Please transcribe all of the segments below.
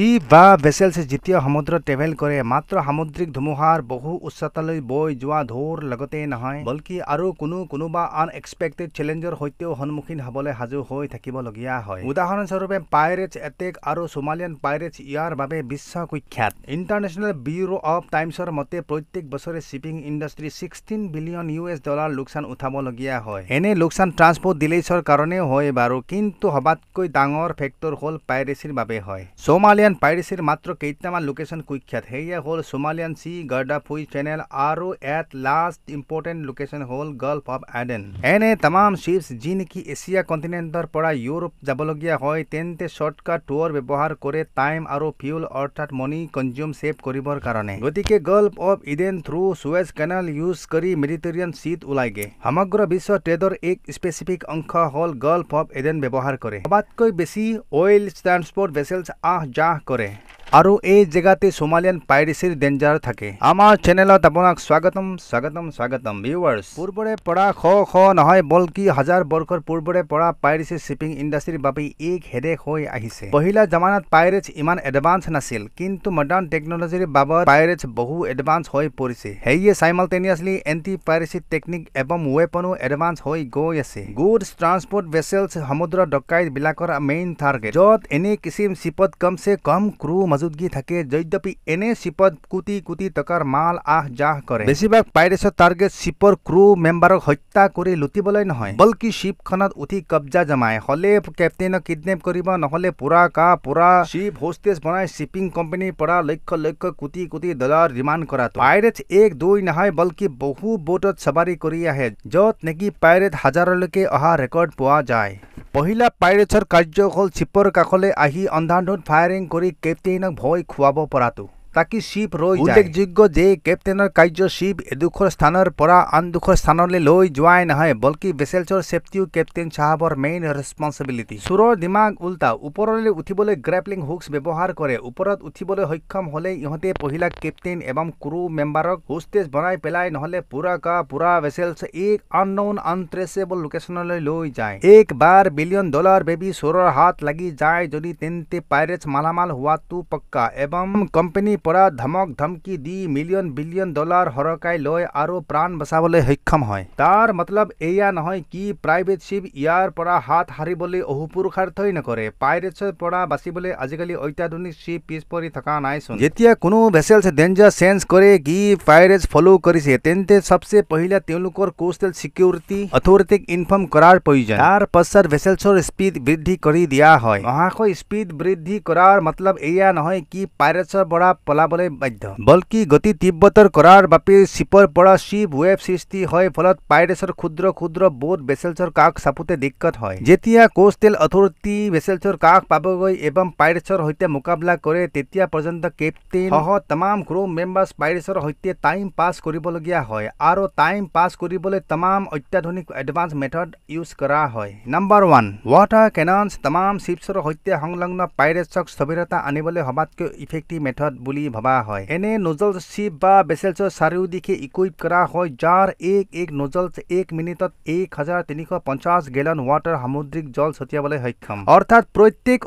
শিপ বা ভেচেলছে যেতিয়া সমুদ্ৰত ট্ৰেভেল কৰে মাত্ৰ সামুদ্ৰিক ধুমুহাৰ বহু উচ্চতালৈ বৈ যোৱা ঢৌৰ লগতে নহয় বল্কি আৰু কোনো কোনোবা আনএক্সপেক্টেড চেলেঞ্জৰ সৈতেও সন্মুখীন হ'বলৈ সাজু হৈ থাকিবলগীয়া হয় উদাহৰণস্বৰূপে পাইৰেটছ এটেক আৰু ছোমালিয়ান পাইৰেটছ ইয়াৰ বাবে বিশ্ব কুখ্যাত ইণ্টাৰনেশ্যনেল বিউৰো অৱ টাইমছৰ মতে প্ৰত্যেক বছৰে shipping industry sixteen billion U S dollar লোকচান উঠাবলগীয়া হয় এনে লোকচান ট্ৰান্সপৰ্ট ডিলেইছৰ কাৰণেও হয় বাৰু কিন্তু সবাতকৈ ডাঙৰ ফেক্টৰ হ'ল পাইৰেচিৰ বাবে হয় চোমালিয়ান ছোমালিয়ান পাইৰেচিৰ মাত্ৰ কেইটামান লোকেশ্যন কুখ্যাত সেয়া হ'ল ছোমালিয়ান চি গাৰ্ডাফুই চেনেল আৰু এট লাষ্ট ইম্পৰ্টেণ্ট লোকেশ্যন হ'ল গল্ফ অফ এডেন এনে তাম শ্বিপছ যি নেকি এছিয়া কণ্টিনেণ্টৰ পৰা ইউৰোপ যাবলগীয়া হয় তেন্তে শ্বৰ্টকাট টুৰ ব্যৱহাৰ কৰে টাইম আৰু ফিউল অৰ্থাৎ মনি কনজিউম ছেভ কৰিবৰ কাৰণে গতিকে গল্ফ অফ ইডেন থ্ৰু চুৱেজ কেনেল ইউজ কৰি মেডিটেৰিয়ান চিট ওলাইগৈ সমগ্ৰ বিশ্ব ট্ৰেডৰ এক স্পেচিফিক অংশ হ'ল গল্ফ অফ ইডেন ব্যৱহাৰ কৰে সবাতকৈ বেছি অইল ট্ৰান্সপৰ্ট ভেচেলছ আহ যা क्या करें আৰু এই জেগাতে ছোমালিয়ান পাইৰেচিৰ ডেঞ্জাৰ থাকে আমাৰ চেনেলত আপোনাক স্বাগতম স্বাগতম স্বাগতম ভিউৱাৰ্ছ পূৰ্বৰে পৰা শ শ নহয় বল্কি হাজাৰ বৰ্ষৰ পূৰ্বৰে পৰা পাইৰেচি শ্বিপিং ইণ্ডাষ্ট্ৰীৰ বাবে এক হেদেশ হৈ আহিছে পহিলা জামানাত পাইৰেচ ইমান এডভান্স নাছিল কিন্তু মডাৰ্ণ টেকনলজিৰ বাবদ পাইৰেচ বহু এডভান্স হৈ পৰিছে সেয়ে চাইমালটেনিয়াছলি এণ্টি পাইৰেচি টেকনিক এবং ৱেপনো এডভান্স হৈ গৈ আছে গুড ট্ৰান্সপৰ্ট ভেচেলছ সমুদ্ৰ ডকাইতবিলাকৰ মেইন টাৰ্গেট য'ত এনে কিছুম শ্বিপত কমচে কম ক্ৰু মজুদগী থাকে যদ্যপি এনে শ্বিপত কোটি কোটি টকাৰ মাল আহ যাহ কৰে বেছিভাগ পাইৰেছৰ টাৰ্গেট শ্বিপৰ ক্ৰু মেম্বাৰক হত্যা কৰি লুটিবলৈ নহয় বল্কি শ্বিপখনত উঠি কব্জা জমায় হলে কেপ্টেইনক কিডনেপ কৰিব নহলে পুৰা কা পুৰা শ্বিপ হোষ্টেজ বনাই শ্বিপিং কোম্পানীৰ পৰা লক্ষ লক্ষ কোটি কোটি ডলাৰ ডিমাণ্ড কৰাটো পাইৰেট এক দুই নহয় বল্কি বহু বোটত চাবাৰী কৰি আহে য'ত নেকি পাইৰেট হাজাৰলৈকে অহা ৰেকৰ্ড পোৱা যায় মহিলা পাইৰেটছৰ কাৰ্য হ'ল চিপৰ কাষলৈ আহি অন্ধানধুন ফায়াৰিং কৰি কেপ্টেইনক ভয় খুৱাব পৰাটো তাকে শিপ ৰৈ উল্লেখযোগ্য যে কেপ্টেইনৰ কাৰ্য শিপ এডোখৰ স্থানৰ পৰা আন দুখৰ স্থানলৈ লৈ যোৱাই নহয় বল্কি বেচেলছৰ চেফটিও কেপ্টেইন চাহাবৰ মেইন ৰেছপনচিবিলিটি চুৰৰ দিমাগ উল্টা ওপৰলৈ উঠিবলৈ গ্ৰেপলিং হুক্স ব্যৱহাৰ কৰে ওপৰত উঠিবলৈ সক্ষম হ'লে ইহঁতে পহিলা কেপ্টেইন এবাম ক্ৰু মেম্বাৰক হোষ্টেজ বনাই পেলাই নহ'লে পুৰা কা পুৰা বেচেলছ এক আননউন আনট্ৰেচেবল লোকেশ্যনলৈ লৈ যায় এক বাৰ বিলিয়ন ডলাৰ বেবি চুৰৰ হাত লাগি যায় যদি তেন্তে পাইৰেটছ মালামাল হোৱাটো পক্কা এবাম কোম্পানী ৰাজধানীৰ পৰা ধমক ধমকি দি মিলিয়ন বিলিয়ন ডলাৰ সৰকাই লৈ আৰু প্ৰাণ বচাবলৈ সক্ষম হয় তাৰ মতলব এয়া নহয় কি প্ৰাইভেট শ্বিপ ইয়াৰ পৰা হাত সাৰিবলৈ অহুপুৰুষাৰ্থই নকৰে পাইৰেটছৰ পৰা বাচিবলৈ আজিকালি অত্যাধুনিক শ্বিপ পিছ পৰি থকা নাইচোন যেতিয়া কোনো ভেচেলছ ডেঞ্জাৰ চেঞ্জ কৰে কি পাইৰেটছ ফলো কৰিছে তেন্তে চবচে পহিলা তেওঁলোকৰ কোষ্টেল চিকিউৰিটি অথৰিটিক ইনফৰ্ম কৰাৰ প্ৰয়োজন তাৰ পাছত ভেচেলছৰ স্পীড বৃদ্ধি কৰি দিয়া হয় মহাশয় স্পীড বৃদ্ধি কৰাৰ মতলব এয়া নহয় কি পাইৰেটছৰ পৰা পলাবলৈ বাধ্য বলকি গতি তীব্ৰতৰ কৰাৰ বাবে শ্বিপৰ পৰা শ্বিপ ৱেভ সৃষ্টি হয় ফলত পাইৰেছৰ ক্ষুদ্ৰ ক্ষুদ্ৰ বোট ভেচেলছৰ কাষ চাপোতে দিকত হয় যেতিয়া কোষ্টেল অথৰিটি ভেচেলছৰ কাষ পাবগৈ এবাৰ পাইৰেছৰ সৈতে মোকাবিলা কৰে তেতিয়া পৰ্যন্ত কেপ্টেইন সহ তাম ক্ৰু মেম্বাৰ্ছ পাইৰেছৰ সৈতে টাইম পাছ কৰিবলগীয়া হয় আৰু টাইম পাছ কৰিবলৈ তাম অত্যাধুনিক এডভান্স মেথড ইউজ কৰা হয় নাম্বাৰ ওৱান ৱাটাৰ কেনন্স তাম শ্বিপছৰ সৈতে সংলগ্ন পাইৰেছক স্থবিৰতা আনিবলৈ সবাতকৈ ইফেক্টিভ মেথড বুলি বুলি ভবা হয় এনে নুজল শ্বিপ বা বেচেলছ চাৰিওদিশে ইকুইপ কৰা হয় যাৰ এক এক নুজল এক মিনিটত এক হাজাৰ তিনিশ পঞ্চাছ গেলন ৱাটাৰ সামুদ্ৰিক জল ছটিয়াবলৈ সক্ষম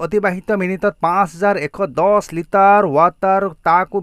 অতিবাহিত মিনিটত পাঁচ হাজাৰ এশ দহ লিটাৰ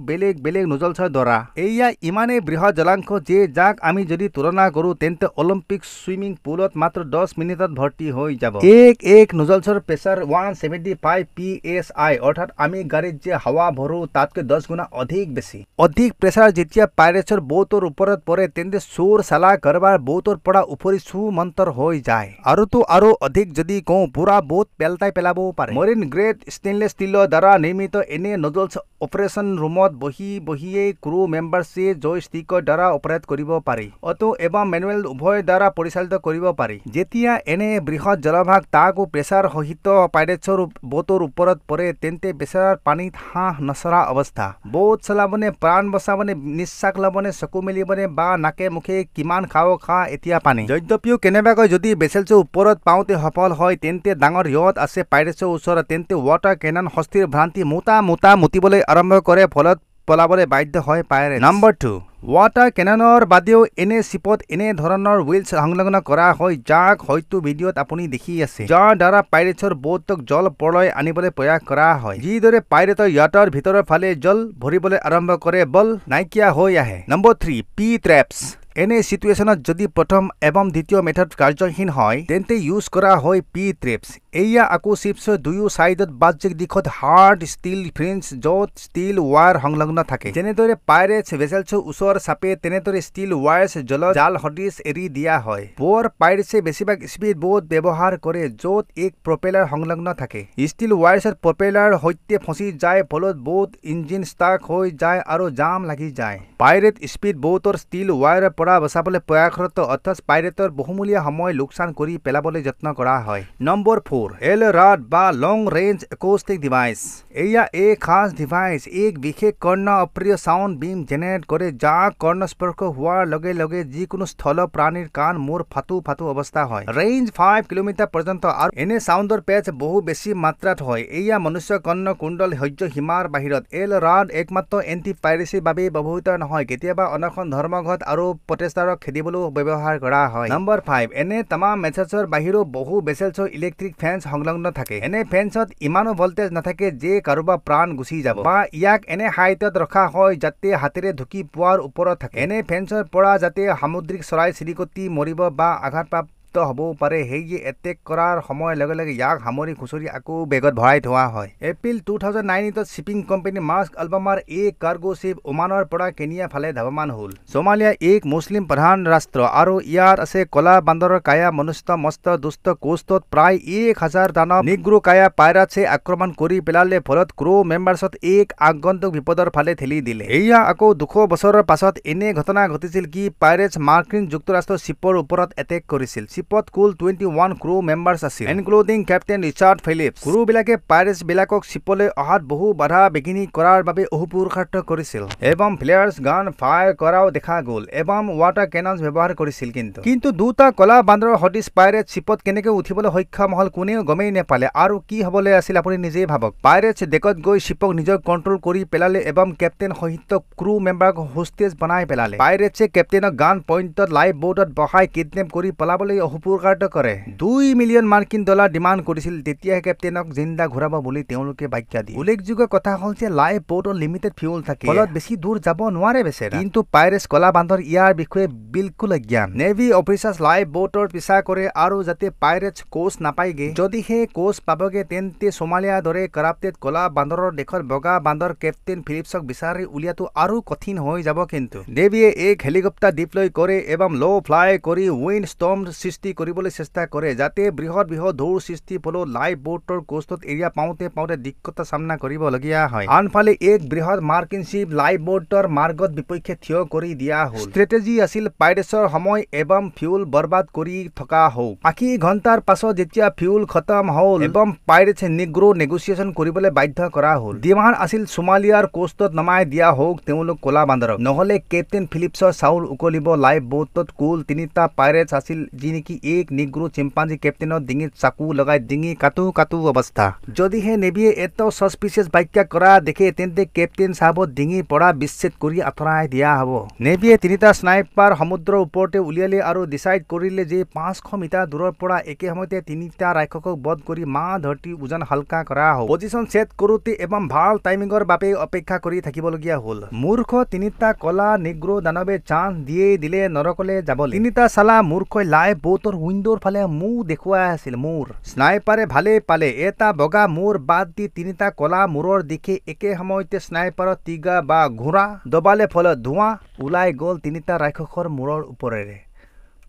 বেলেগ বেলেগ নুজলছৰ দ্বাৰা এয়া ইমানেই বৃহৎ জলাংশ যে যাক আমি যদি তুলনা কৰোঁ তেন্তে অলিম্পিক চুইমিং পুলত মাত্ৰ দহ মিনিটত ভৰ্তি হৈ যাব এক এক নুজলছৰ pressure one seventy five P S I অৰ্থাৎ আমি গাড়ীত যে হাৱা ভৰোঁ তাতকে দশ গুণা অধিক বেছি অধিক প্ৰেছাৰ যেতিয়া পাইৰেটছৰ বৌতৰ ওপৰত পৰে তেন্তে চোৰ চালা কাৰবাৰ বৌতৰ পৰা উপৰি সুমন্তৰ হৈ যায় আৰুতো আৰু অধিক যদি কওঁ পুৰা বৌত পেলতাই পেলাবও পাৰে মৰিন গ্ৰেট ষ্টেইনলেছ ষ্টীলৰ দ্বাৰা নিৰ্মিত এনে নজলছ অপাৰেশ্যন ৰুমত বহি বহিয়েই ক্ৰু মেম্বাৰশ্বিপ জয় ষ্টিকৰ দ্বাৰা অপাৰেট কৰিব পাৰি অটো এবাৰ মেনুৱেল উভয় দ্বাৰা পৰিচালিত কৰিব পাৰি যেতিয়া এনে বৃহৎ জলভাগ তাকো প্ৰেছাৰ সহিত পাইৰেটছৰ বটৰ ওপৰত পৰে তেন্তে প্ৰেছাৰৰ পানীত হাঁহ নচৰা অৱস্থা বট চলাবনে প্ৰাণ বচাবনে নিশ্বাস লাবনে চকু মেলিবনে বা নাকে মুখে কিমান খাও খা এতিয়া পানী যদ্যপিও কেনেবাকৈ যদি বেচেলছৰ ওপৰত পাওঁতে সফল হয় তেন্তে ডাঙৰ হিয়ত আছে পাইৰেটছৰ ওচৰত তেন্তে ৱাটাৰ কেনন হস্তিৰ ভ্ৰান্তি মোটা মোটা মুতিবলৈ আৰম্ভ কৰে ফলত পেলাবলৈ বাধ্য হয় পাইৰে নম্বৰ টু ৱাটাৰ কেনেনৰ বাদেও এনে চিপত এনে ধৰণৰ উইলছ সংলগ্ন কৰা হয় যাক হয়তো ভিডিঅ'ত আপুনি দেখি আছে যাৰ দ্বাৰা পাইৰেটছৰ বৌতক জল প্ৰলয় আনিবলৈ প্ৰয়াস কৰা হয় যিদৰে পাইৰেটৰ ইয়াটৰ ভিতৰৰ ফালে জল ভৰিবলৈ আৰম্ভ কৰে বল নাইকিয়া হৈ আহে নম্বৰ থ্ৰী পি ট্ৰেপছ এনে চিটুৱেশ্যনত যদি প্ৰথম এবং দ্বিতীয় মেথড কাৰ্যহীন হয় তেন্তে ইউজ কৰা হয় পি ট্ৰেপছ এয়া আকৌ চিপছৰ দুয়ো ছাইডত বাহ্যিক দিশত হাৰ্ড ষ্টীল ফ্ৰিঞ্চ য'ত ষ্টীল ৱাৰ সংলগ্ন থাকে যেনেদৰে পাইৰেটছ ভেচেলছৰ ওচৰ চাপে তেনেদৰে ষ্টীল ৱাৰছ জল জাল সদৃশ এৰি দিয়া হয় বৰ পাইৰেটছে বেছিভাগ স্পীড বোট ব্যৱহাৰ কৰে য'ত এক প্ৰপেলাৰ সংলগ্ন থাকে ষ্টীল ৱাৰছৰ প্ৰপেলাৰ সৈতে ফচি যায় ফলত বোট ইঞ্জিন ষ্টাক হৈ যায় আৰু জাম লাগি যায় পাইৰেট স্পীড বোটৰ ষ্টীল ৱাৰৰ পৰা বচাবলৈ প্ৰয়াসৰত অথচ পাইৰেটৰ বহুমূলীয়া সময় লোকচান কৰি পেলাবলৈ যত্ন কৰা হয় নম্বৰ ফ'ৰ এল ৰাড বা লং ৰেঞ্জ একৌষ্টিক ডিভাইচ এয়া এক খাচ ডিভাইচ এক বিশেষ কৰ্ণ অপ্ৰিয় ছাউণ্ড বিম জেনেৰেট কৰে যাক কৰ্ণস্পৰ্শ হোৱাৰ লগে লগে যিকোনো স্থল প্ৰাণীৰ কাণ মোৰ ফাটু ফাটু অৱস্থা হয় ৰেঞ্জ ফাইভ কিলোমিটাৰ পৰ্যন্ত আৰু এনে ছাউণ্ডৰ পেচ বহু বেছি মাত্ৰাত হয় এয়া মনুষ্য কৰ্ণ কুণ্ডল সহ্য সীমাৰ বাহিৰত এল ৰাড একমাত্ৰ এণ্টি পাইৰেচিৰ বাবেই ব্যৱহৃত নহয় কেতিয়াবা অনশন ধৰ্মঘট আৰু প্ৰতিষ্ঠানক খেদিবলৈও ব্যৱহাৰ কৰা হয় নম্বৰ ফাইভ এনে তাম মেচেছৰ বাহিৰেও বহু বেচেলছৰ ইলেক্ট্ৰিক ফেন্স সংলগ্ন থাকে এনে ফেন্সত ইমানো ভল্টেজ নাথাকে যে কাৰোবাৰ প্ৰাণ গুচি যাব বা ইয়াক এনে হাইটত ৰখা হয় যাতে হাতেৰে ঢুকি পোৱাৰ ওপৰত থাকে এনে ফেন্সৰ পৰা যাতে সামুদ্ৰিক চৰাই চিৰিকটি মৰিব বা আঘাতপ্ৰাপ্ত লুপ্ত হ'বও পাৰে সেয়ে এটেক কৰাৰ সময়ৰ লগে লগে ইয়াক সামৰি খুচৰি আকৌ বেগত ভৰাই থোৱা হয় এপ্ৰিল টু থাউজেণ্ড নাইনটত শ্বিপিং কোম্পানী মাস্ক আলবামাৰ এ কাৰ্গো শ্বিপ ওমানৰ পৰা কেনিয়া ফালে ধাৱমান হ'ল ছোমালিয়া এক মুছলিম প্ৰধান ৰাষ্ট্ৰ আৰু ইয়াত আছে কলা বান্দৰৰ কায়া মনুষ্য মস্ত দুষ্ট কোচত প্ৰায় এক হাজাৰ দানৱ নিগ্ৰু কায়া পাইৰাছে আক্ৰমণ কৰি পেলালে ফলত ক্ৰো মেম্বাৰ্ছত এক আগন্তুক বিপদৰ ফালে ঠেলি দিলে এয়া আকৌ দুশ বছৰৰ পাছত এনে ঘটনা ঘটিছিল কি পাইৰেছ মাৰ্কিন যুক্তৰাষ্ট্ৰ শ্বিপৰ ওপৰত এটেক কৰিছিল শ্বিপত কুল টুৱেণ্টি ওৱান ক্ৰু মেম্বাৰ্ছ আছিল ইনক্লুডিং কেপ্টেইন ৰিচাৰ্ড ফিলিপছ ক্ৰুবিলাকে পাইৰেটছবিলাকক শ্বিপলৈ অহাত বহু বাধা বিঘিনি কৰাৰ বাবে অহুপুৰুষাৰ্থ কৰিছিল এবাম ফ্লেয়াৰ্ছ গান ফায়াৰ কৰাও দেখা গ'ল এবাম ৱাটাৰ কেনলছ ব্যৱহাৰ কৰিছিল কিন্তু কিন্তু দুটা কলা বান্দৰৰ সদৃশ পাইৰেটছ শ্বিপত কেনেকৈ উঠিবলৈ সক্ষম হ'ল কোনেও গমেই নেপালে আৰু কি হ'বলৈ আছিল আপুনি নিজেই ভাবক পাইৰেটছ ডেকত গৈ শ্বিপক নিজক কণ্ট্ৰল কৰি পেলালে এবাম কেপ্টেইন সহিত ক্ৰু মেম্বাৰক হোষ্টেজ বনাই পেলালে পাইৰেটছে কেপ্টেইনক গান পইণ্টত লাইফ বোটত বহাই কিডনেপ কৰি পেলাবলৈ অসুপকাৰিত কৰে দুই মিলিয়ন মাৰ্কিন ডলাৰ ডিমাণ্ড কৰিছিল তেতিয়াহে কেপ্টেইনক জিন্দা ঘূৰাব বুলি তেওঁলোকে বাখ্যা দিয়ে উল্লেখযোগ্য কথা হ'ল যে লাইফ বোট লিমিটেড ফিউল থাকে ফলত বেছি দূৰ যাব নোৱাৰে বেছে কিন্তু পাইৰেছ কলা বান্ধৰ ইয়াৰ বিষয়ে বিলকুল অজ্ঞান নেভি অফিচাৰ্ছ লাইফ বোটৰ পিছা কৰে আৰু যাতে পাইৰেটছ কোচ নাপায়গে যদি সেই কোচ পাবগে তেন্তে ছোমালিয়াৰ দৰে কৰাপ্টেড কলা বান্দৰৰ দেশৰ বগা বান্দৰ কেপ্টেইন ফিলিপছক বিচাৰি উলিয়াটো আৰু কঠিন হৈ যাব কিন্তু নেভিয়ে এক হেলিকপ্তাৰ ডিপ্লয় কৰে এবাৰ ল' ফ্লাই কৰি উইণ্ড ষ্টৰ্ম সৃষ্টি কৰিবলৈ চেষ্টা কৰে যাতে বৃহৎ বৃহৎ ঢৌ সৃষ্টি ফলত লাইফ বোটৰ কোষ্টত এৰিয়া পাওঁতে পাওঁতে দিকতা চামনা কৰিবলগীয়া হয় আনফালে এক বৃহৎ মাৰ্কিন শ্বিপ লাইফ বোটৰ মাৰ্গত বিপক্ষে থিয় কৰি দিয়া হ'ল ষ্ট্ৰেটেজি আছিল পাইৰেছৰ সময় এবাম ফিউল বৰবাদ কৰি থকা হওক আশী ঘণ্টাৰ পাছত যেতিয়া ফিউল খতম হ'ল এবাম পাইৰেছে নিগ্ৰ' নেগচিয়েচন কৰিবলৈ বাধ্য কৰা হ'ল ডিমাণ্ড আছিল ছোমালিয়াৰ কোষ্টত নমাই দিয়া হওক তেওঁলোক কলা বান্দৰক নহ'লে কেপ্টেইন ফিলিপছৰ চাউল উকলিব লাইভ বোটত কুল তিনিটা পাইৰেটছ আছিল যি নেকি कि एक निग्रो चिम्पाजी केप्टेन डिंगे चाकू लगाए डिंगे कातु कातु अवस्था जदि हे नेबिए एत सस्पिशियस व्याख्या करा देखे तेन्ते केप्टेन साहब डिंगे पड़ा विच्छेद कर आतराय दिया हम नेबिए तीन स्नाइपार समुद्र ऊपरते उलियाले और डिसाइड करे जे पाँच मिटार दूर पर एक তিনিটা ৰাক্ষকক বধ কৰি মা ধৰি ওজন হালকা কৰা হ'ল পজিচন ছেট কৰোঁতে এবাৰ ভাল টাইমিঙৰ বাবে অপেক্ষা কৰি থাকিবলগীয়া হ'ল মূৰ্খ তিনিটা কলা নিগ্ৰ দানৱে চান্স দিয়ে দিলে নৰকলে যাব তিনিটা চালা মূৰ্খই লাইভ বহুত বুটৰ উইণ্ডৰ ফালে মৌ দেখুৱাই আছিল মোৰ স্নাইপাৰে ভালেই পালে এটা বগা মূৰ বাদ দি তিনিটা কলা মূৰৰ দিশে একে সময়তে স্নাইপাৰৰ টিগা বা ঘোঁৰা দবালে ফলত ধোঁৱা ওলাই গ'ল তিনিটা ৰাক্ষসৰ মূৰৰ ওপৰেৰে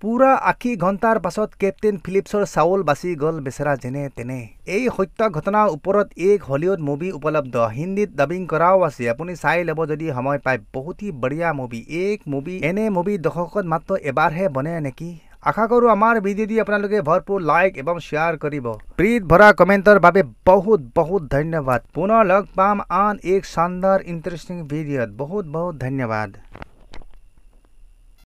পুৰা আশী ঘণ্টাৰ পাছত কেপ্টেইন ফিলিপছৰ চাউল বাছি গ'ল বেচেৰা যেনে তেনে এই সত্য ঘটনাৰ ওপৰত এক হলিউড মুভি উপলব্ধ হিন্দীত ডাবিং কৰাও আছে আপুনি চাই ল'ব যদি সময় পায় বহুতেই বঢ়িয়া মুভি এক মুভি এনে মুভি দশকত মাত্ৰ এবাৰহে বনে নেকি आशा करूँ आम भिडिओ भरपूर लाइक और शेयर कर प्रीत भरा कमेन्टर बहुत बहुत धन्यवाद पुनः लग पाम एक शानदार इंटरेस्टिंग भिडिओत बहुत बहुत धन्यवाद